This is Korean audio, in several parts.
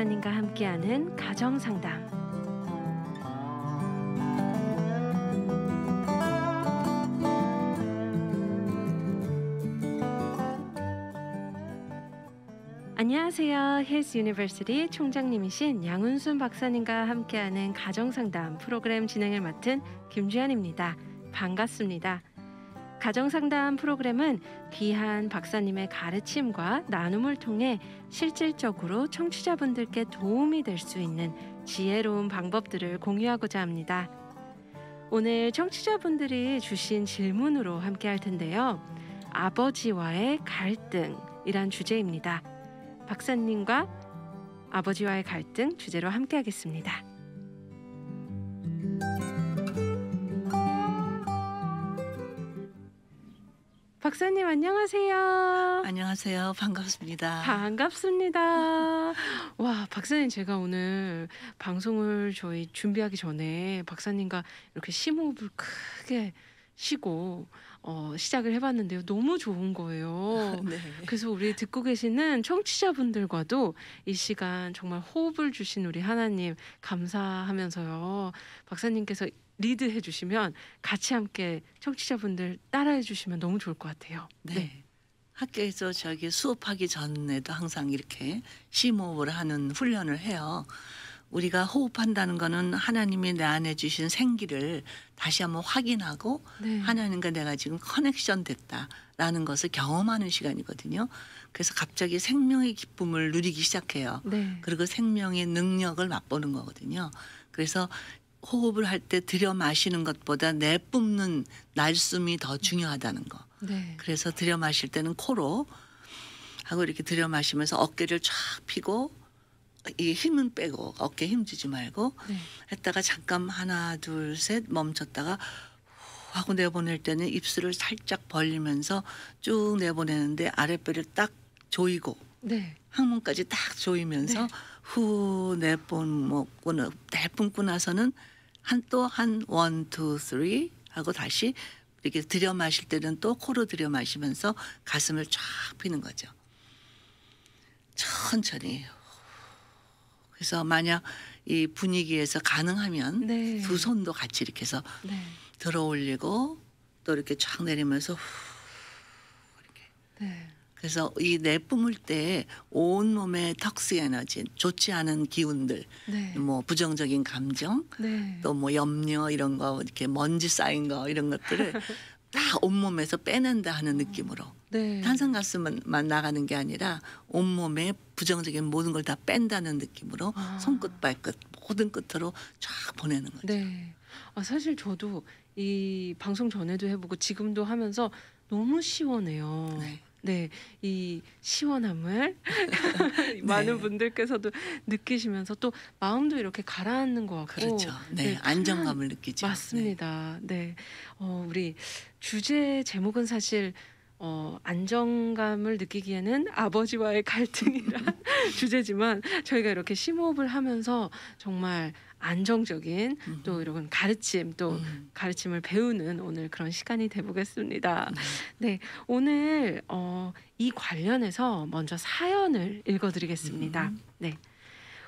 목사님과 함께하는 가정 상담. 안녕하세요. 헬스 유니버시티 총장님이신 양은순 박사님과 함께하는 가정 상담 프로그램 진행을 맡은 김주현입니다. 반갑습니다. 가정상담 프로그램은 귀한 박사님의 가르침과 나눔을 통해 실질적으로 청취자분들께 도움이 될 수 있는 지혜로운 방법들을 공유하고자 합니다. 오늘 청취자분들이 주신 질문으로 함께 할 텐데요. 아버지와의 갈등이란 주제입니다. 박사님과 아버지와의 갈등 주제로 함께 하겠습니다. 박사님 안녕하세요. 안녕하세요. 반갑습니다. 반갑습니다. 와, 박사님 제가 오늘 방송을 저희 준비하기 전에 박사님과 이렇게 심호흡을 크게 쉬고 어, 시작을 해봤는데요. 너무 좋은 거예요. 네. 그래서 우리 듣고 계시는 청취자분들과도 이 시간 정말 호흡을 주신 우리 하나님 감사하면서요. 박사님께서 리드해 주시면 같이 함께 청취자분들 따라해 주시면 너무 좋을 것 같아요. 네. 네. 학교에서 저기 수업하기 전에도 항상 이렇게 심호흡을 하는 훈련을 해요. 우리가 호흡한다는 거는 하나님이 내 안에 주신 생기를 다시 한번 확인하고 네. 하나님과 내가 지금 커넥션 됐다라는 것을 경험하는 시간이거든요. 그래서 갑자기 생명의 기쁨을 누리기 시작해요. 네. 그리고 생명의 능력을 맛보는 거거든요. 그래서 호흡을 할 때 들여 마시는 것보다 내뿜는 날숨이 더 중요하다는 거. 네. 그래서 들여 마실 때는 코로 하고 이렇게 들여 마시면서 어깨를 쫙 펴고 이 힘은 빼고 어깨 힘주지 말고 네. 했다가 잠깐 하나 둘 셋 멈췄다가 후 하고 내보낼 때는 입술을 살짝 벌리면서 쭉 내보내는데 아랫배를 딱 조이고 네. 항문까지 딱 조이면서 네. 후 내뿜고 내뿜고 나서는 한또한 원, 투, 쓰리 하고 다시 이렇게 들여 마실 때는 또 코로 들여 마시면서 가슴을 쫙 피는 거죠. 천천히. 그래서 만약 이 분위기에서 가능하면 네. 두 손도 같이 이렇게 해서 네. 들어 올리고 또 이렇게 쫙 내리면서 후 이렇게. 네. 그래서 이 내뿜을 때온몸에 턱스 에너지, 좋지 않은 기운들, 네. 뭐 부정적인 감정, 네. 또뭐 염려 이런 거 이렇게 먼지 쌓인 거 이런 것들을 다 온몸에서 빼낸다 하는 느낌으로 네. 탄산가스만 나가는 게 아니라 온몸에 부정적인 모든 걸 다 뺀다는 느낌으로 아. 손끝 발끝 모든 끝으로 쫙 보내는 거죠. 네. 아, 사실 저도 이 방송 전에도 해보고 지금도 하면서 너무 시원해요. 네. 네, 이 시원함을 네. 많은 분들께서도 느끼시면서 또 마음도 이렇게 가라앉는 것 같고 그렇죠. 네, 네 안정감을 느끼죠. 네. 맞습니다. 네, 네. 어, 우리 주제 제목은 사실 어, 안정감을 느끼기에는 아버지와의 갈등이란 주제지만 저희가 이렇게 심호흡을 하면서 정말 안정적인 음. 또 이런 가르침 또 음. 가르침을 배우는 오늘 그런 시간이 돼보겠습니다. 네. 네, 오늘 어, 이 관련해서 먼저 사연을 읽어드리겠습니다. 음. 네,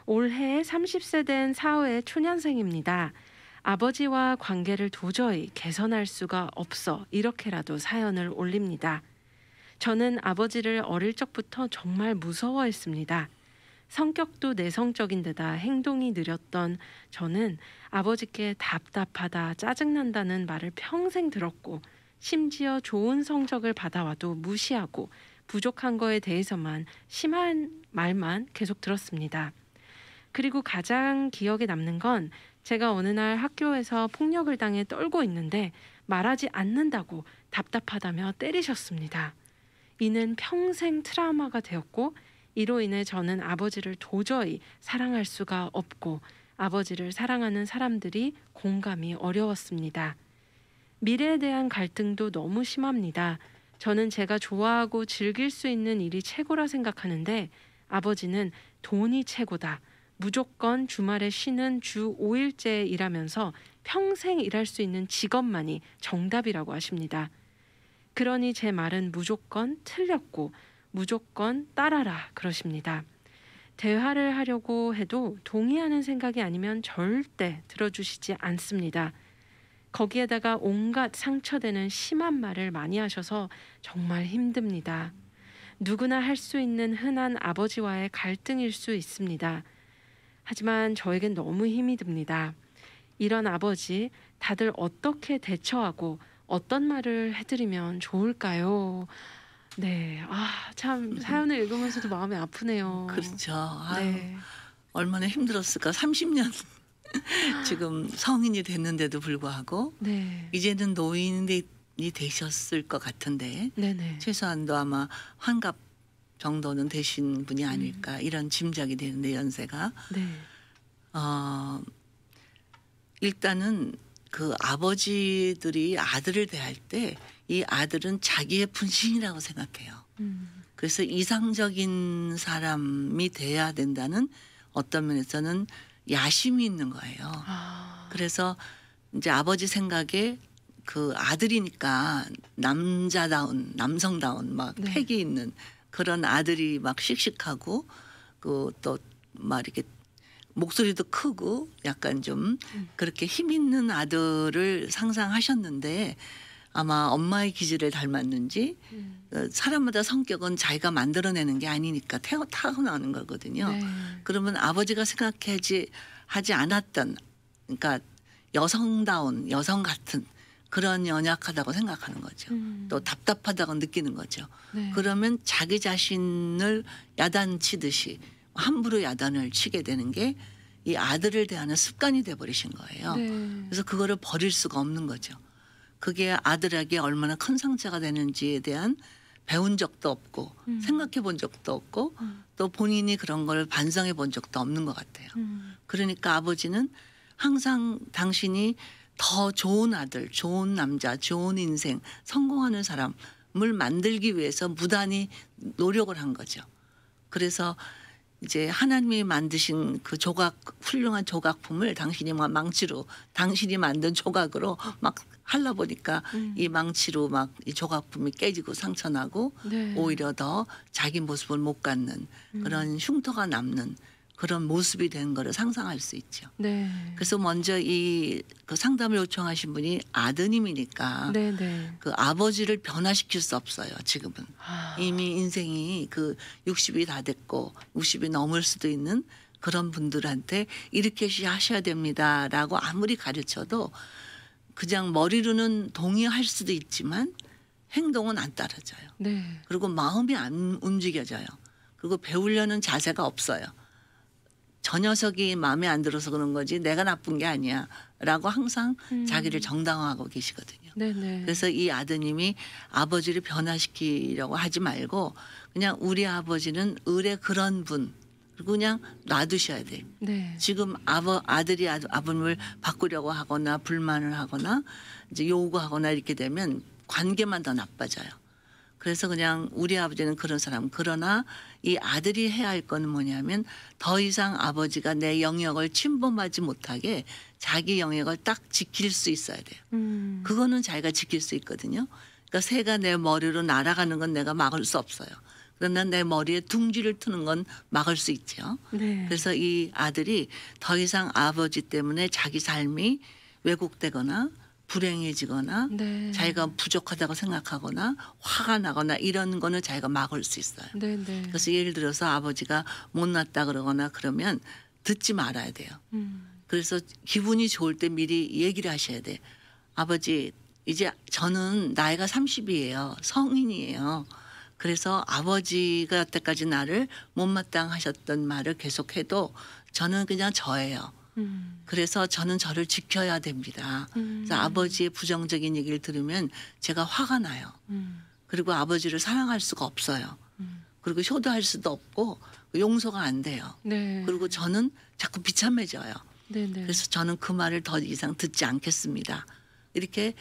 올해 30세 된 사회 초년생입니다. 아버지와 관계를 도저히 개선할 수가 없어 이렇게라도 사연을 올립니다. 저는 아버지를 어릴 적부터 정말 무서워했습니다. 성격도 내성적인 데다 행동이 느렸던 저는 아버지께 답답하다, 짜증난다는 말을 평생 들었고, 심지어 좋은 성적을 받아와도 무시하고, 부족한 거에 대해서만 심한 말만 계속 들었습니다. 그리고 가장 기억에 남는 건 제가 어느 날 학교에서 폭력을 당해 떨고 있는데 말하지 않는다고 답답하다며 때리셨습니다. 이는 평생 트라우마가 되었고 이로 인해 저는 아버지를 도저히 사랑할 수가 없고 아버지를 사랑하는 사람들이 공감이 어려웠습니다. 미래에 대한 갈등도 너무 심합니다. 저는 제가 좋아하고 즐길 수 있는 일이 최고라 생각하는데 아버지는 돈이 최고다. 무조건 주말에 쉬는 주5일째 일하면서 평생 일할 수 있는 직업만이 정답이라고 하십니다. 그러니 제 말은 무조건 틀렸고 무조건 따라라 그러십니다. 대화를 하려고 해도 동의하는 생각이 아니면 절대 들어주시지 않습니다. 거기에다가 온갖 상처되는 심한 말을 많이 하셔서 정말 힘듭니다. 누구나 할 수 있는 흔한 아버지와의 갈등일 수 있습니다. 하지만 저에겐 너무 힘이 듭니다. 이런 아버지, 다들 어떻게 대처하고 어떤 말을 해드리면 좋을까요? 네, 아, 참, 사연을 읽으면서도 마음이 아프네요. 그렇죠. 아유, 네. 얼마나 힘들었을까. 30년 지금 성인이 됐는데도 불구하고 네. 이제는 노인이 되셨을 것 같은데 네네. 최소한도 아마 환갑 정도는 되신 분이 음. 아닐까 이런 짐작이 되는데 연세가 네. 어, 일단은 그 아버지들이 아들을 대할 때 이 아들은 자기의 분신이라고 생각해요. 음. 그래서 이상적인 사람이 돼야 된다는 어떤 면에서는 야심이 있는 거예요. 아. 그래서 이제 아버지 생각에 그 아들이니까 남자다운 남성다운 막 네. 팩이 있는 그런 아들이 막 씩씩하고 그또막 이렇게 목소리도 크고 약간 좀 음. 그렇게 힘 있는 아들을 상상하셨는데 아마 엄마의 기질을 닮았는지 음. 그 사람마다 성격은 자기가 만들어내는 게 아니니까 태어 타고나는 거거든요. 네. 그러면 아버지가 생각하지 하지 않았던 그러니까 여성다운 여성 같은 그런 연약하다고 생각하는 거죠. 음. 또 답답하다고 느끼는 거죠. 네. 그러면 자기 자신을 야단치듯이 함부로 야단을 치게 되는 게 이 아들을 대하는 습관이 돼 버리신 거예요. 네. 그래서 그거를 버릴 수가 없는 거죠. 그게 아들에게 얼마나 큰 상처가 되는지에 대한 배운 적도 없고 음. 생각해 본 적도 없고 음. 또 본인이 그런 걸 반성해 본 적도 없는 것 같아요. 음. 그러니까 아버지는 항상 당신이 더 좋은 아들, 좋은 남자, 좋은 인생, 성공하는 사람을 만들기 위해서 무단히 노력을 한 거죠. 그래서 이제 하나님이 만드신 그 조각 훌륭한 조각품을 당신이 망치로 당신이 만든 조각으로 막 할라 보니까 음. 이 망치로 막 이 조각품이 깨지고 상처나고 네. 오히려 더 자기 모습을 못 갖는 음. 그런 흉터가 남는 그런 모습이 된 거를 상상할 수 있죠. 네. 그래서 먼저 이그 상담을 요청하신 분이 아드님이니까 네, 네. 그 아버지를 변화시킬 수 없어요. 지금은 아. 이미 인생이 그 60이 다 됐고 5 0이 넘을 수도 있는 그런 분들한테 이렇게 하셔야 됩니다라고 아무리 가르쳐도 그냥 머리로는 동의할 수도 있지만 행동은 안 따라져요. 네. 그리고 마음이 안 움직여져요. 그리고 배우려는 자세가 없어요. 저 녀석이 마음에 안 들어서 그런 거지 내가 나쁜 게 아니야. 라고 항상 음. 자기를 정당화하고 계시거든요. 네네. 그래서 이 아드님이 아버지를 변화시키려고 하지 말고 그냥 우리 아버지는 을의 그런 분그냥 놔두셔야 돼 네. 지금 아버 아들이 아, 아버님을 바꾸려고 하거나 불만을 하거나 이제 요구하거나 이렇게 되면 관계만 더 나빠져요. 그래서 그냥 우리 아버지는 그런 사람 그러나 이 아들이 해야 할건 뭐냐면 더 이상 아버지가 내 영역을 침범하지 못하게 자기 영역을 딱 지킬 수 있어야 돼요. 음. 그거는 자기가 지킬 수 있거든요. 그러니까 새가 내 머리로 날아가는 건 내가 막을 수 없어요. 그러나 내 머리에 둥지를 트는 건 막을 수 있죠. 네. 그래서 이 아들이 더 이상 아버지 때문에 자기 삶이 왜곡되거나 불행해지거나 네. 자기가 부족하다고 생각하거나 화가 나거나 이런 거는 자기가 막을 수 있어요. 네, 네. 그래서 예를 들어서 아버지가 못났다 그러거나 그러면 듣지 말아야 돼요. 음. 그래서 기분이 좋을 때 미리 얘기를 하셔야 돼. 아버지 이제 저는 나이가 30이에요. 성인이에요. 그래서 아버지가 여태까지 나를 못마땅하셨던 말을 계속해도 저는 그냥 저예요. 음. 그래서 저는 저를 지켜야 됩니다. 음. 그래서 아버지의 부정적인 얘기를 들으면 제가 화가 나요. 음. 그리고 아버지를 사랑할 수가 없어요. 음. 그리고 효도할 수도 없고 용서가 안 돼요. 네. 그리고 저는 자꾸 비참해져요. 네네. 그래서 저는 그 말을 더 이상 듣지 않겠습니다. 이렇게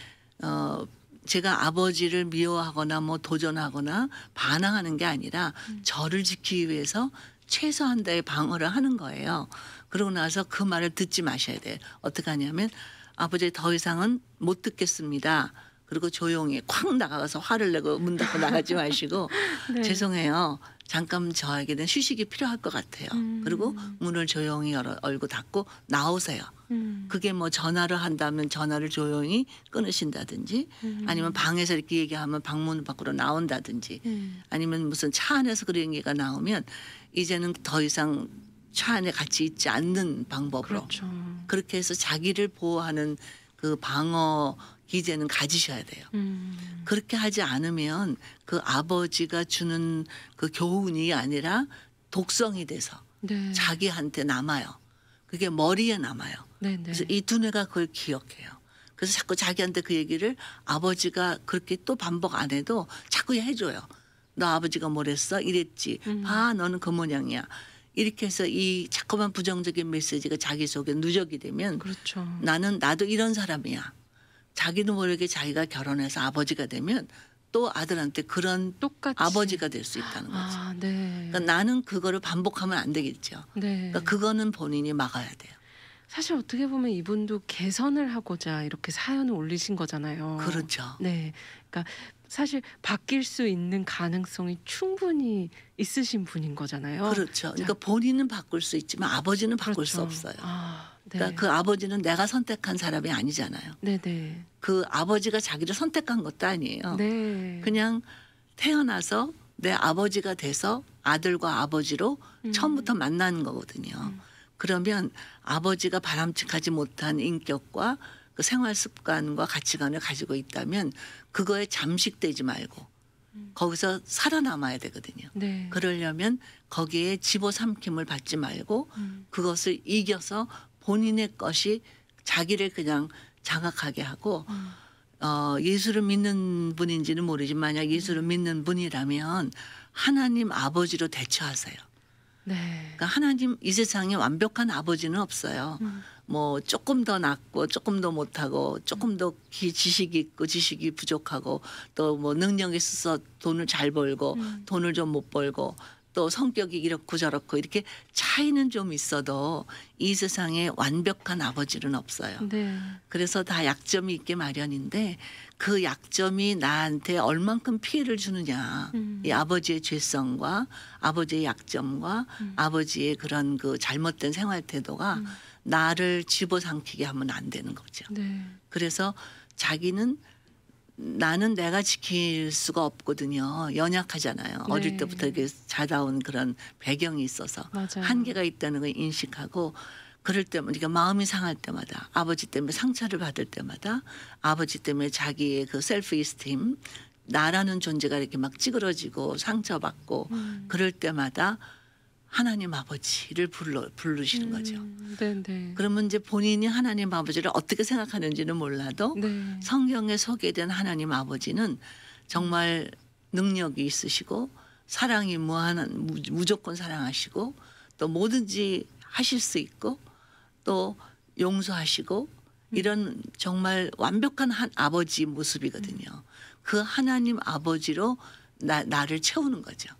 어 제가 아버지를 미워하거나 뭐 도전하거나 반항하는 게 아니라 음. 저를 지키기 위해서 최소한의 방어를 하는 거예요. 그러고 나서 그 말을 듣지 마셔야 돼요. 어떻게 하냐면 아버지 더 이상은 못 듣겠습니다. 그리고 조용히 쾅 나가서 화를 내고 문 닫고 나가지 마시고 네. 죄송해요. 잠깐 저에게는 휴식이 필요할 것 같아요. 음. 그리고 문을 조용히 열어 열고 닫고 나오세요. 음. 그게 뭐 전화를 한다면 전화를 조용히 끊으신다든지 음. 아니면 방에서 이렇게 얘기하면 방문 밖으로 나온다든지 음. 아니면 무슨 차 안에서 그런 얘기가 나오면 이제는 더 이상 차 안에 같이 있지 않는 방법으로 그렇죠. 그렇게 해서 자기를 보호하는 그 방어 기제는 가지셔야 돼요. 음. 그렇게 하지 않으면 그 아버지가 주는 그 교훈이 아니라 독성이 돼서 네. 자기한테 남아요. 그게 머리에 남아요. 네네. 네. 그래서 이 두뇌가 그걸 기억해요. 그래서 자꾸 자기한테 그 얘기를 아버지가 그렇게 또 반복 안 해도 자꾸 해줘요. 너 아버지가 뭐랬어? 이랬지. 음. 봐, 너는 그 모양이야. 이렇게 해서 이 자꾸만 부정적인 메시지가 자기 속에 누적이 되면 그렇죠. 나는 나도 이런 사람이야. 자기도 모르게 자기가 결혼해서 아버지가 되면 또 아들한테 그런 똑같이. 아버지가 될 수 있다는 거죠. 아, 네. 그러니까 나는 그거를 반복하면 안 되겠죠. 네. 그러니까 그거는 본인이 막아야 돼요. 사실 어떻게 보면 이분도 개선을 하고자 이렇게 사연을 올리신 거잖아요. 그렇죠. 네. 그러니까 사실 바뀔 수 있는 가능성이 충분히 있으신 분인 거잖아요. 그렇죠. 그러니까 본인은 바꿀 수 있지만 아버지는 바꿀 그렇죠. 수 없어요. 아, 네. 그러니까 그 아버지는 내가 선택한 사람이 아니잖아요. 네네. 네. 그 아버지가 자기를 선택한 것도 아니에요. 네. 그냥 태어나서 내 아버지가 돼서 아들과 아버지로 음. 처음부터 만난 거거든요. 음. 그러면 아버지가 바람직하지 못한 인격과 그 생활 습관과 가치관을 가지고 있다면 그거에 잠식되지 말고 거기서 살아남아야 되거든요. 네. 그러려면 거기에 집어삼킴을 받지 말고 음. 그것을 이겨서 본인의 것이 자기를 그냥 장악하게 하고 음. 어, 예수를 믿는 분인지는 모르지만 만약 예수를 음. 믿는 분이라면 하나님 아버지로 대처하세요. 네. 그러니까 하나님 이 세상에 완벽한 아버지는 없어요. 음. 뭐 조금 더 낫고 조금 더 못하고 조금 더 기, 지식이 있고 지식이 부족하고 또 뭐 능력이 있어서 돈을 잘 벌고 음. 돈을 좀 못 벌고 또 성격이 이렇고 저렇고 이렇게 차이는 좀 있어도 이 세상에 완벽한 아버지는 없어요. 네. 그래서 다 약점이 있게 마련인데 그 약점이 나한테 얼만큼 피해를 주느냐. 음. 이 아버지의 죄성과 아버지의 약점과 음. 아버지의 그런 그 잘못된 생활 태도가 음. 나를 집어삼키게 하면 안 되는 거죠. 네. 그래서 자기는 나는 내가 지킬 수가 없거든요. 연약하잖아요. 네. 어릴 때부터 이게 자다온 그런 배경이 있어서 맞아요. 한계가 있다는 걸 인식하고 그럴 때 우리가 마음이 상할 때마다 아버지 때문에 상처를 받을 때마다 아버지 때문에 자기의 그 셀프 이스팀 나라는 존재가 이렇게 막 찌그러지고 상처받고 음. 그럴 때마다 하나님 아버지를 불러 부르시는 음, 거죠. 네네. 네. 그러면 이제 본인이 하나님 아버지를 어떻게 생각하는지는 몰라도 네. 성경에 소개된 하나님 아버지는 정말 능력이 있으시고 사랑이 무한한 무조건 사랑하시고 또 뭐든지 하실 수 있고 또 용서하시고 음. 이런 정말 완벽한 한 아버지 모습이거든요. 음. 그 하나님 아버지로 나, 나를 채우는 거죠.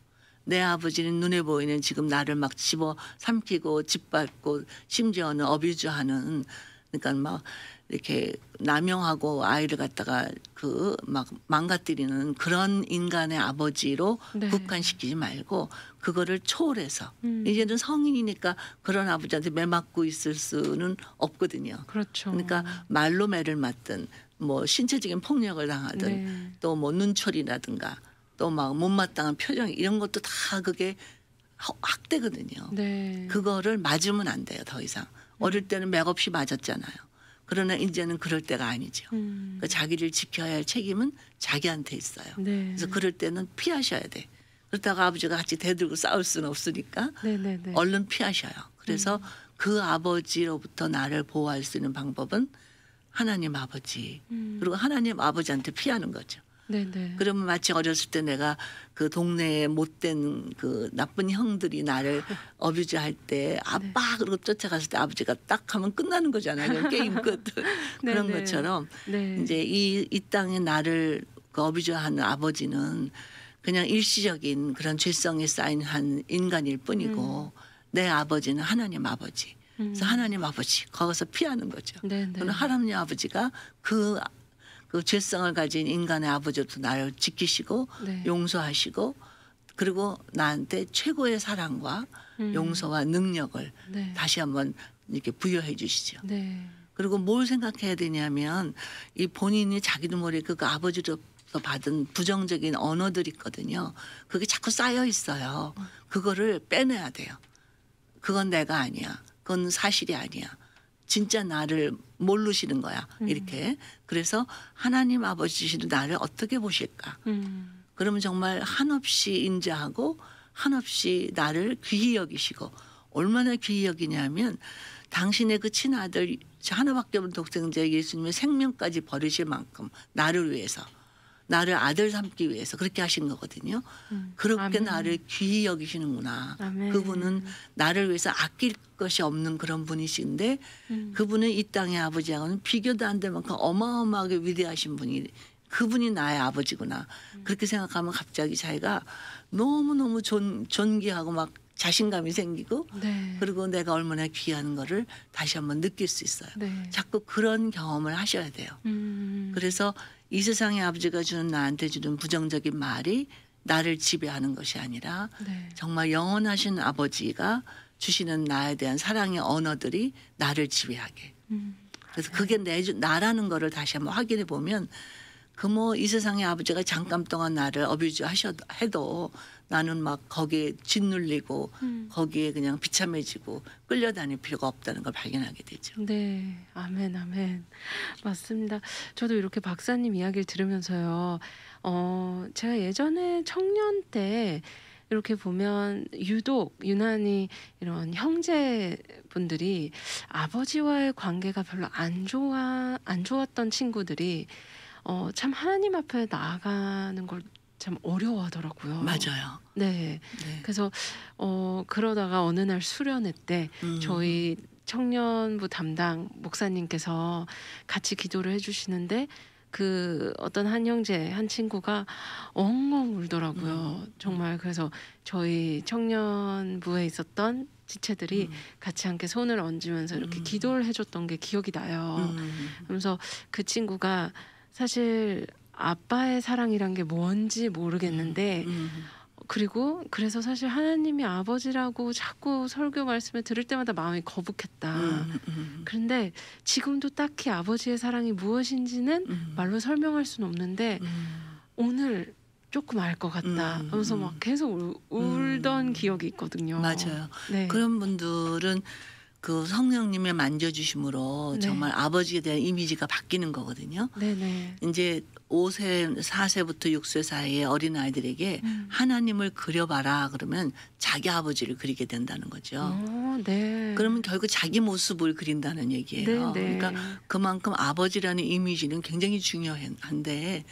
내 아버지는 눈에 보이는 지금 나를 막 집어 삼키고 짓밟고 심지어는 어뷰즈하는 그러니까 막 이렇게 남용하고 아이를 갖다가 그 막 망가뜨리는 그런 인간의 아버지로 네. 국한시키지 말고 그거를 초월해서 음. 이제는 성인이니까 그런 아버지한테 매 맞고 있을 수는 없거든요. 그렇죠. 그러니까 말로 매를 맞든 뭐 신체적인 폭력을 당하든 네. 또뭐 눈초리라든가 또막 못마땅한 표정 이런 것도 다 그게 확대거든요 네. 그거를 맞으면 안 돼요 더 이상. 음. 어릴 때는 맥없이 맞았잖아요. 그러나 이제는 그럴 때가 아니죠. 음. 그러니까 자기를 지켜야 할 책임은 자기한테 있어요. 네. 그래서 그럴 때는 피하셔야 돼. 그렇다고 아버지가 같이 대들고 싸울 수는 없으니까 네네네. 네, 네. 얼른 피하셔요. 그래서 음. 그 아버지로부터 나를 보호할 수 있는 방법은 하나님 아버지 음. 그리고 하나님 아버지한테 피하는 거죠. 네네. 그러면 마치 어렸을 때 내가 그 동네에 못된 그 나쁜 형들이 나를 어뷰즈 할때 네. 아빠 네. 그러고 쫓아갔을 때 아버지가 딱 하면 끝나는 거잖아요. 게임 끝 그런 네네. 것처럼 네. 이제 이이 땅에 나를 그 어뷰즈하는 아버지는 그냥 일시적인 그런 죄성이 쌓인 한 인간일 뿐이고 음. 내 아버지는 하나님 아버지. 그래서 음. 하나님 아버지 거기서 피하는 거죠. 네네. 그는 하나님 아버지가 그그 죄성을 가진 인간의 아버지도 나를 지키시고 네. 용서하시고 그리고 나한테 최고의 사랑과 음. 용서와 능력을 네. 다시 한번 이렇게 부여해 주시죠. 네. 그리고 뭘 생각해야 되냐면 이 본인이 자기도 모르게 그아버지로서 받은 부정적인 언어들 있거든요. 그게 자꾸 쌓여 있어요. 그거를 빼내야 돼요. 그건 내가 아니야. 그건 사실이 아니야. 진짜 나를 모르시는 거야. 음. 이렇게. 그래서 하나님 아버지시는 나를 어떻게 보실까? 음. 그러면 정말 한없이 인자하고 한없이 나를 귀히 여기시고 얼마나 귀히 여기냐면 당신의 그 친아들 하나밖에 없는 독생자 예수님의 생명까지 버리실 만큼 나를 위해서 나를 아들 삼기 위해서 그렇게 하신 거거든요. 음. 그렇게 아멘. 나를 귀히 여기시는구나. 아멘. 그분은 나를 위해서 아낄 것이 없는 그런 분이신데 음. 그분은 이 땅의 아버지하고는 비교도 안 될 만큼 어마어마하게 위대하신 분이 그분이 나의 아버지구나. 음. 그렇게 생각하면 갑자기 자기가 너무너무 존, 존귀하고 막 자신감이 생기고 네. 그리고 내가 얼마나 귀한 거를 다시 한번 느낄 수 있어요. 네. 자꾸 그런 경험을 하셔야 돼요. 음. 그래서 이 세상의 아버지가 주는 나한테 주는 부정적인 말이 나를 지배하는 것이 아니라 네. 정말 영원하신 아버지가 주시는 나에 대한 사랑의 언어들이 나를 지배하게. 음. 그래서 그게 내 나라는 거를 다시 한번 확인해 보면 그 뭐 이 세상의 아버지가 잠깐 동안 나를 어뷰즈 하셔도 해도 나는 막 거기에 짓눌리고 음. 거기에 그냥 비참해지고 끌려다닐 필요가 없다는 걸 발견하게 되죠. 네, 아멘, 아멘. 맞습니다. 저도 이렇게 박사님 이야기를 들으면서요. 어, 제가 예전에 청년 때 이렇게 보면 유독 유난히 이런 형제분들이 아버지와의 관계가 별로 안 좋아 안 좋았던 친구들이 어, 참 하나님 앞에 나아가는 걸참 어려워하더라고요. 맞아요. 네. 네. 그래서 어 그러다가 어느 날 수련회 때 음. 저희 청년부 담당 목사님께서 같이 기도를 해주시는데 그 어떤 한 형제 한 친구가 엉엉 울더라고요. 음. 정말 그래서 저희 청년부에 있었던 지체들이 음. 같이 함께 손을 얹으면서 이렇게 음. 기도를 해줬던 게 기억이 나요. 음. 그러면서 그 친구가 사실 아빠의 사랑이란 게 뭔지 모르겠는데 음, 음, 음. 그리고 그래서 사실 하나님이 아버지라고 자꾸 설교 말씀을 들을 때마다 마음이 거북했다. 음, 음. 그런데 지금도 딱히 아버지의 사랑이 무엇인지는 음. 말로 설명할 수는 없는데 오늘 조금 알 것 같다 하면서 막 계속 울, 던 기억이 있거든요. 맞아요. 네. 그런 분들은 그 성령님의 만져주심으로 네. 정말 아버지에 대한 이미지가 바뀌는 거거든요. 네네. 이제 5세4세부터6세 사이의 어린 아이들에게 음. 하나님을 그려봐라 그러면 자기 아버지를 그리게 된다는 거죠. 오, 어, 네. 그러면 결국 자기 모습을 그린다는 얘기예요. 네, 네. 그러니까 그만큼 아버지라는 이미지는 굉장히 중요한데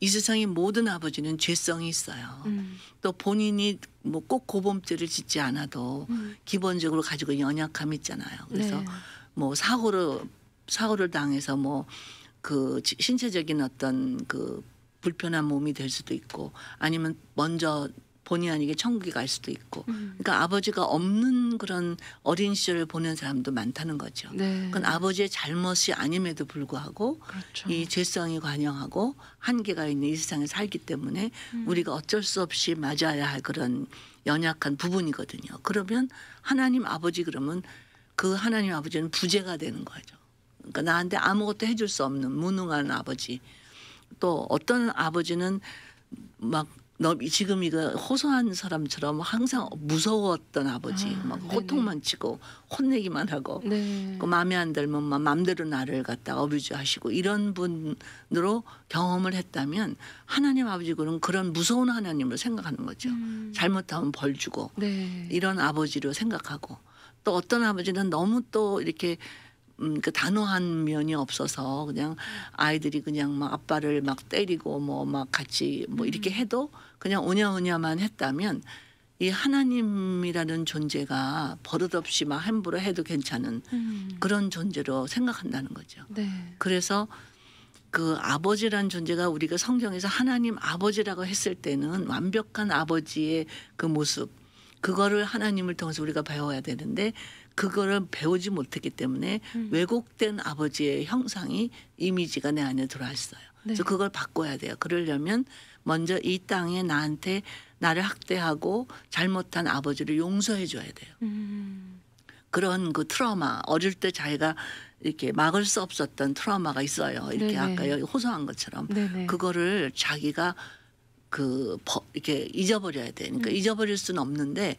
이 세상의 모든 아버지는 죄성이 있어요. 음. 또 본인이 뭐 꼭 고범죄를 짓지 않아도 음. 기본적으로 가지고 연약함이 있잖아요. 그래서 네. 뭐 사고를 사고를 당해서 뭐그 신체적인 어떤 그 불편한 몸이 될 수도 있고 아니면 먼저 본의 아니게 천국에 갈 수도 있고 음. 그러니까 아버지가 없는 그런 어린 시절을 보낸 사람도 많다는 거죠 네. 그건 아버지의 잘못이 아님에도 불구하고 그렇죠. 이 죄성이 관영하고 한계가 있는 이 세상에 살기 때문에 음. 우리가 어쩔 수 없이 맞아야 할 그런 연약한 부분이거든요 그러면 하나님 아버지 그러면 그 하나님 아버지는 부재가 되는 거죠 그러니까 나한테 아무것도 해줄 수 없는 무능한 아버지. 또 어떤 아버지는 막 너 지금 이거 호소한 사람처럼 항상 무서웠던 아버지 아, 막네 호통만 치고 혼내기만 하고 네. 그 마음에 안 들면 막 마음대로 나를 갖다 어뷰즈 하시고 이런 분으로 경험을 했다면 하나님 아버지 그런 그런 무서운 하나님을 생각하는 거죠 음. 잘못하면 벌 주고 네. 이런 아버지로 생각하고 또 어떤 아버지는 너무 또 이렇게 음, 그 단호한 면이 없어서 그냥 아이들이 그냥 막 아빠를 막 때리고 뭐 막 같이 뭐 이렇게 음. 해도 그냥 오냐오냐만 했다면 이 하나님이라는 존재가 버릇없이 막 함부로 해도 괜찮은 음. 그런 존재로 생각한다는 거죠. 네. 그래서 그 아버지란 존재가 우리가 성경에서 하나님 아버지라고 했을 때는 완벽한 아버지의 그 모습 그거를 하나님을 통해서 우리가 배워야 되는데 그거를 배우지 못했기 때문에 음. 왜곡된 아버지의 형상이 이미지가 내 안에 들어와 있어요. 네. 그래서 그걸 바꿔야 돼요. 그러려면 먼저 이 땅에 나한테 나를 학대하고 잘못한 아버지를 용서해 줘야 돼요. 음. 그런 그 트라우마 어릴 때 자기가 이렇게 막을 수 없었던 트라우마가 있어요. 이렇게 네네. 아까 여기 호소한 것처럼 네네. 그거를 자기가 그 이렇게 잊어버려야 돼. 그러니까 음. 잊어버릴 수는 없는데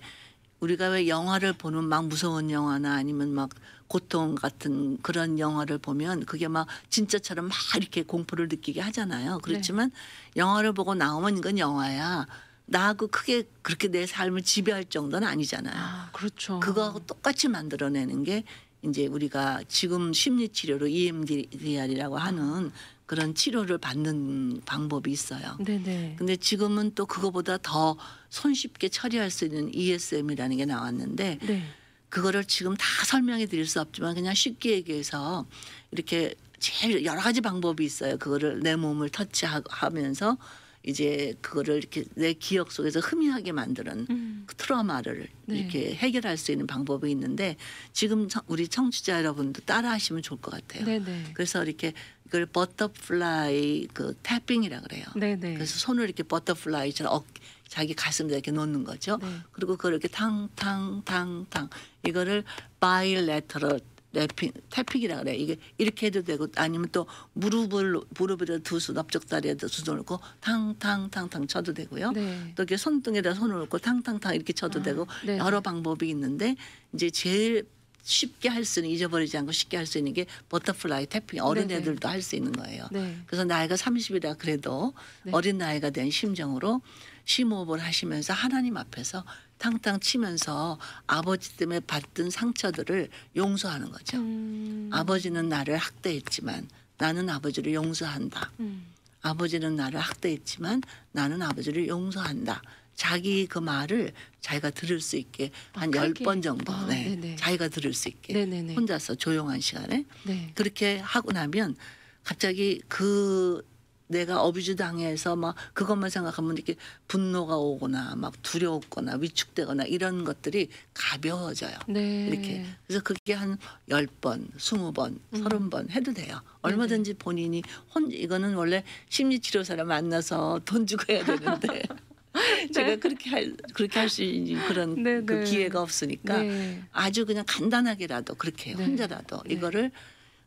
우리가 왜 영화를 보는 막 무서운 영화나 아니면 막 고통 같은 그런 영화를 보면 그게 막 진짜처럼 막 이렇게 공포를 느끼게 하잖아요. 네. 그렇지만 네. 영화를 보고 나오면 이건 영화야. 나하고 크게 그렇게 내 삶을 지배할 정도는 아니잖아요. 아, 그렇죠. 그거하고 똑같이 만들어내는 게 이제 우리가 지금 심리치료로 EMDR이라고 하는 그런 치료를 받는 방법이 있어요. 네네. 근데 지금은 또 그거보다 더 손쉽게 처리할 수 있는 ESM이라는 게 나왔는데 네. 그거를 지금 다 설명해 드릴 수 없지만 그냥 쉽게 얘기해서 이렇게 제일 여러 가지 방법이 있어요. 그거를 내 몸을 터치하면서 이제 그거를 이렇게 내 기억 속에서 흐미하게 만드는 음. 그 트라우마를 네. 이렇게 해결할 수 있는 방법이 있는데 지금 우리 청취자 여러분도 따라 하시면 좋을 것 같아요. 네네. 그래서 이렇게 이걸 버터플라이 그 태핑이라 그래요. 네네. 네. 그래서 손을 이렇게 버터플라이처럼 어, 자기 가슴에 이렇게 놓는 거죠. 네. 그리고 그걸 이렇게 탕탕탕탕 이거를 바이레터럴 랩핑 태핑이라 그래. 요 이게 이렇게 해도 되고 아니면 또 무릎을 무릎에다 두손 넓적다리에다 두손 놓고 탕탕탕탕 쳐도 되고요. 네. 또 이렇게 손등에다 손을 놓고 탕탕탕 이렇게 쳐도 아, 되고 네네. 여러 방법이 있는데 이제 제일 쉽게 할수는 잊어버리지 않고 쉽게 할 수 있는 게 버터플라이 태핑 어린 네네. 네. 애들도 할 수 있는 거예요. 네. 그래서 나이가 30이라 그래도 네. 어린 나이가 된 심정으로 심호흡을 하시면서 하나님 앞에서 탕탕 치면서 아버지 때문에 받은 상처들을 용서하는 거죠. 음. 아버지는 나를 학대했지만 나는 아버지를 용서한다. 음. 아버지는 나를 학대했지만 나는 아버지를 용서한다. 자기 그 말을 자기가 들을 수 있게 아, 한열 번 정도 아, 네. 자기가 들을 수 있게 네네네. 혼자서 조용한 시간에 네. 그렇게 하고 나면 갑자기 그 내가 어뷰즈 당해서 막 그것만 생각하면 이렇게 분노가 오거나 막 두려웠거나 위축되거나 이런 것들이 가벼워져요. 네. 이렇게. 그래서 그게 한 열번 스무 번 음. 서른 번 해도 돼요. 얼마든지 본인이 혼 이거는 원래 심리 치료사를 만나서 돈 주고 해야 되는데 제가 네. 그렇게 할 그렇게 할 수 있는 그런 네, 그 네. 기회가 없으니까 네. 아주 그냥 간단하게라도 그렇게 네. 혼자라도 이거를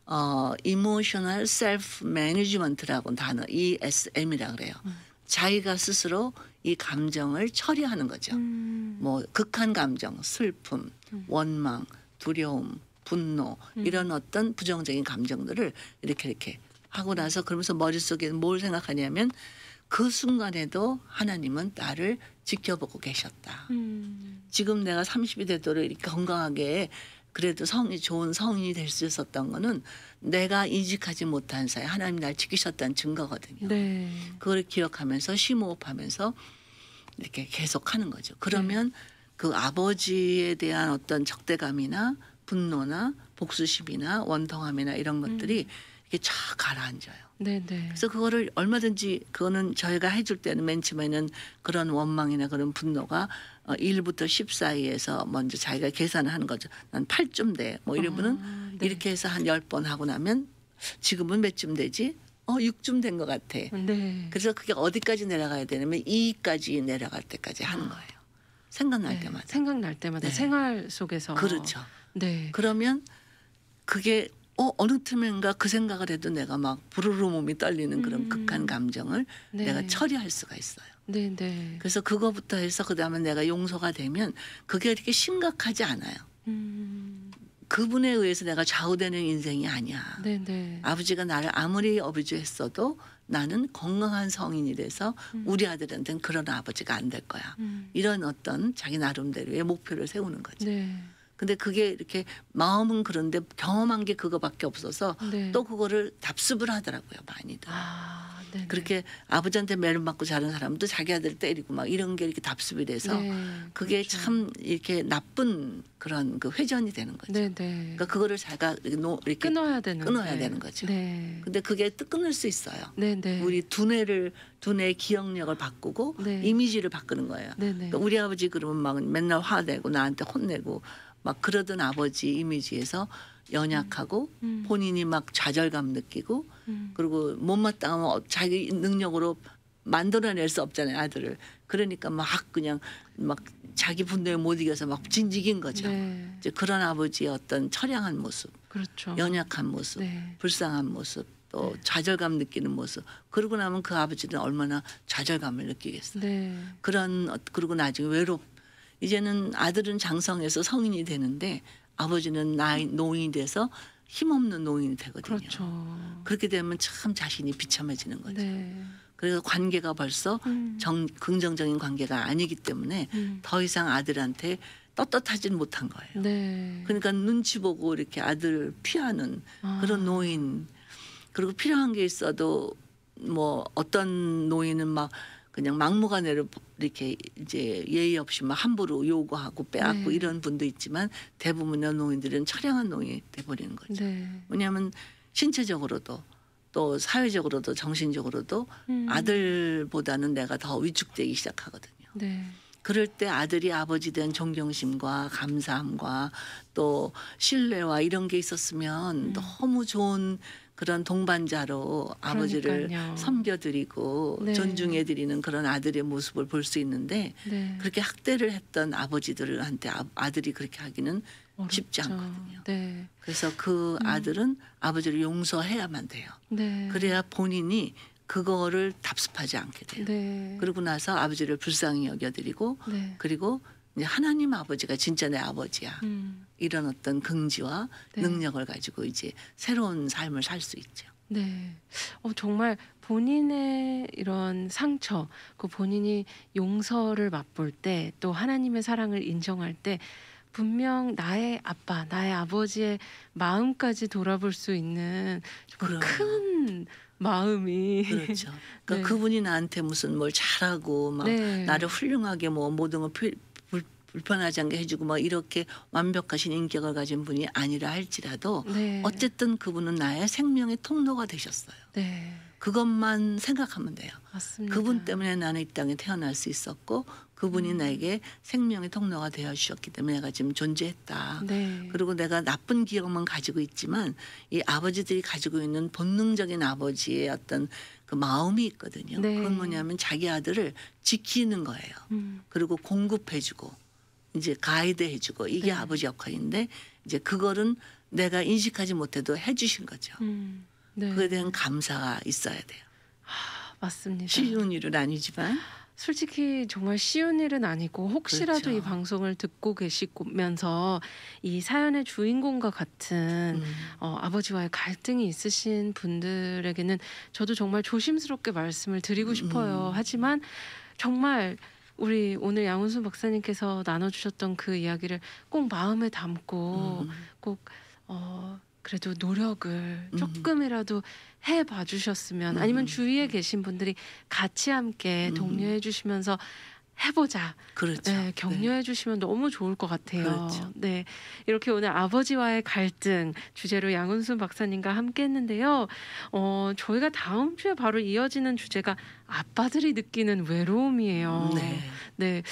어 이모셔널 셀프 매니지먼트라고 단어 ESM이라 그래요. 음. 자기가 스스로 이 감정을 처리하는 거죠. 음. 뭐 극한 감정, 슬픔, 음. 원망, 두려움, 분노 음. 이런 어떤 부정적인 감정들을 이렇게 이렇게 하고 나서 그러면서 머릿속에 뭘 생각하냐면 그 순간에도 하나님은 나를 지켜보고 계셨다. 음. 지금 내가 30이 되도록 이렇게 건강하게 그래도 성이 좋은 성인이 될 수 있었던 거는 내가 인식하지 못한 사이 하나님 날 지키셨다는 증거거든요. 네. 그걸 기억하면서 심호흡하면서 이렇게 계속 하는 거죠. 그러면 네. 그 아버지에 대한 어떤 적대감이나 분노나 복수심이나 원통함이나 이런 것들이 음. 이렇게 쫙 가라앉아요. 네네. 그래서 그거를 얼마든지 그거는 저희가 해줄 때는 맨 처음에는 그런 원망이나 그런 분노가 어, 1부터 10 사이에서 먼저 자기가 계산을 하는 거죠. 난 8쯤 돼. 뭐 이러면은 아, 네. 이렇게 해서 한 10번 하고 나면 지금은 몇쯤 되지? 어, 6쯤 된 것 같아. 네. 그래서 그게 어디까지 내려가야 되냐면 2까지 내려갈 때까지 하는 아. 거예요. 생각날 네. 때마다. 생각날 때마다 네. 생활 속에서. 그렇죠. 네. 그러면 그게 어 어느 틈엔가 그 생각을 해도 내가 막 부르르 몸이 떨리는 그런 음. 극한 감정을 네. 내가 처리할 수가 있어요. 네, 네. 그래서 그거부터 해서 그다음에 내가 용서가 되면 그게 이렇게 심각하지 않아요. 음. 그분에 의해서 내가 좌우되는 인생이 아니야. 네, 네. 아버지가 나를 아무리 어비주했어도 나는 건강한 성인이 돼서 음. 우리 아들한테는 그런 아버지가 안 될 거야. 음. 이런 어떤 자기 나름대로의 목표를 세우는 거죠. 네. 근데 그게 이렇게 마음은 그런데 경험한 게 그거밖에 없어서 네. 또 그거를 답습을 하더라고요 많이들. 아, 그렇게 아버지한테 매를 맞고 자란 사람도 자기 아들 때리고 막 이런 게 이렇게 답습이 돼서 네, 그게 그렇죠. 참 이렇게 나쁜 그런 그 회전이 되는 거죠. 네, 그러니까 그거를 자가 기 이렇게 끊어야 되는 끊어야 네. 되는 거죠. 네. 근데 그게 끊을 수 있어요. 우리 두뇌를 두뇌의 기억력을 바꾸고 네. 이미지를 바꾸는 거예요. 그러니까 우리 아버지 그러면 막 맨날 화내고 나한테 혼내고 막 그러던 아버지 이미지에서 연약하고 음. 음. 본인이 막 좌절감 느끼고 음. 그리고 못마땅하면 어, 자기 능력으로 만들어낼 수 없잖아요 아들을 그러니까 막 그냥 막 자기 분노에 못 이겨서 막 진직인 거죠 네. 이제 그런 아버지의 어떤 처량한 모습 그렇죠. 연약한 모습 네. 불쌍한 모습 또 네. 좌절감 느끼는 모습 그러고 나면 그 아버지는 얼마나 좌절감을 느끼겠어요 네. 그런 어, 그러고 나중에 외롭 이제는 아들은 장성해서 성인이 되는데 아버지는 나이 노인이 돼서 힘없는 노인이 되거든요. 그렇죠. 그렇게 되면 참 자신이 비참해지는 거죠. 네. 그래서 관계가 벌써 음. 정, 긍정적인 관계가 아니기 때문에 음. 더 이상 아들한테 떳떳하진 못한 거예요. 네. 그러니까 눈치 보고 이렇게 아들 피하는 아. 그런 노인 그리고 필요한 게 있어도 뭐 어떤 노인은 막 그냥 막무가내로 이렇게 이제 예의 없이 막 함부로 요구하고 빼앗고 네. 이런 분도 있지만 대부분의 농인들은 철량한 농이 돼버리는 거죠. 네. 왜냐하면 신체적으로도 또 사회적으로도 정신적으로도 음. 아들보다는 내가 더 위축되기 시작하거든요. 네. 그럴 때 아들이 아버지 된 존경심과 감사함과 또 신뢰와 이런 게 있었으면 음. 너무 좋은 그런 동반자로 아버지를 그러니까요. 섬겨드리고 네. 존중해드리는 그런 아들의 모습을 볼 수 있는데 네. 그렇게 학대를 했던 아버지들한테 아, 들이 그렇게 하기는 어렵죠. 쉽지 않거든요. 네. 그래서 그 음. 아들은 아버지를 용서해야만 돼요. 네. 그래야 본인이 그거를 답습하지 않게 돼요. 네. 그러고 나서 아버지를 불쌍히 여겨드리고 네. 그리고 이제 하나님 아버지가 진짜 내 아버지야. 음. 이런 어떤 긍지와 네. 능력을 가지고 이제 새로운 삶을 살 수 있죠. 네. 어, 정말 본인의 이런 상처, 그 본인이 용서를 맛볼 때, 또 하나님의 사랑을 인정할 때, 분명 나의 아빠, 나의 아버지의 마음까지 돌아볼 수 있는 큰 마음이 그렇죠. 그러니까 네. 그분이 나한테 무슨 뭘 잘하고 막 네. 나를 훌륭하게 뭐 모든 걸 불편하지 않게 해주고 뭐 이렇게 완벽하신 인격을 가진 분이 아니라 할지라도 네. 어쨌든 그분은 나의 생명의 통로가 되셨어요. 네. 그것만 생각하면 돼요. 맞습니다. 그분 때문에 나는 이 땅에 태어날 수 있었고 그분이 음. 나에게 생명의 통로가 되어 주셨기 때문에 내가 지금 존재했다. 네. 그리고 내가 나쁜 기억만 가지고 있지만 이 아버지들이 가지고 있는 본능적인 아버지의 어떤 그 마음이 있거든요. 네. 그건 뭐냐면 자기 아들을 지키는 거예요. 음. 그리고 공급해주고 이제 가이드해 주고 이게 네. 아버지 역할인데 이제 그거는 내가 인식하지 못해도 해 주신 거죠. 음, 네. 그에 대한 감사가 있어야 돼요. 아, 맞습니다. 쉬운 일은 아니지만 솔직히 정말 쉬운 일은 아니고 혹시라도 그렇죠. 이 방송을 듣고 계시면서 이 사연의 주인공과 같은 음. 어, 아버지와의 갈등이 있으신 분들에게는 저도 정말 조심스럽게 말씀을 드리고 싶어요. 음. 하지만 정말 우리 오늘 양훈순 박사님께서 나눠주셨던 그 이야기를 꼭 마음에 담고 음. 꼭 어, 그래도 노력을 음. 조금이라도 해 봐주셨으면 음. 아니면 주위에 계신 분들이 같이 함께 음. 독려해 주시면서 해보자. 그렇죠. 네, 격려해 주시면 너무 좋을 것 같아요. 그렇죠. 네, 이렇게 오늘 아버지와의 갈등 주제로 양은순 박사님과 함께했는데요. 어, 저희가 다음 주에 바로 이어지는 주제가 아빠들이 느끼는 외로움이에요. 음, 네. 네.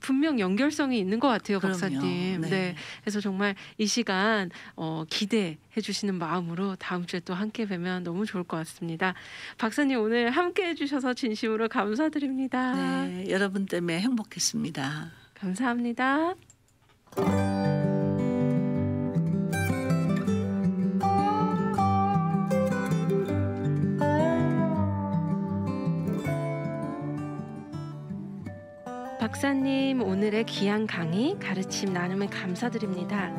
분명 연결성이 있는 것 같아요, 그럼요. 박사님. 네. 네. 그래서 정말 이 시간 어, 기대해 주시는 마음으로 다음 주에 또 함께 뵈면 너무 좋을 것 같습니다. 박사님 오늘 함께 해주셔서 진심으로 감사드립니다. 네, 여러분 때문에 행복했습니다. 감사합니다. 목사님 오늘의 귀한 강의 가르침 나눔에 감사드립니다.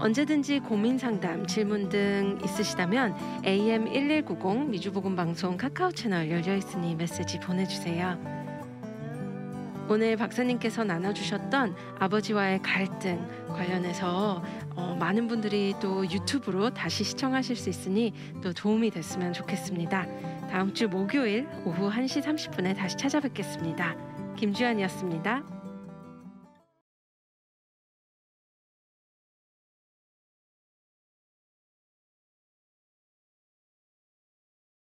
언제든지 고민 상담, 질문 등 있으시다면 AM 1190 미주복음 방송 카카오 채널 열려 있으니 메시지 보내주세요. 오늘 박사님께서 나눠주셨던 아버지와의 갈등 관련해서 어, 많은 분들이 또 유튜브로 다시 시청하실 수 있으니 또 도움이 됐으면 좋겠습니다. 다음 주 목요일 오후 1시 30분에 다시 찾아뵙겠습니다. 김주연이었습니다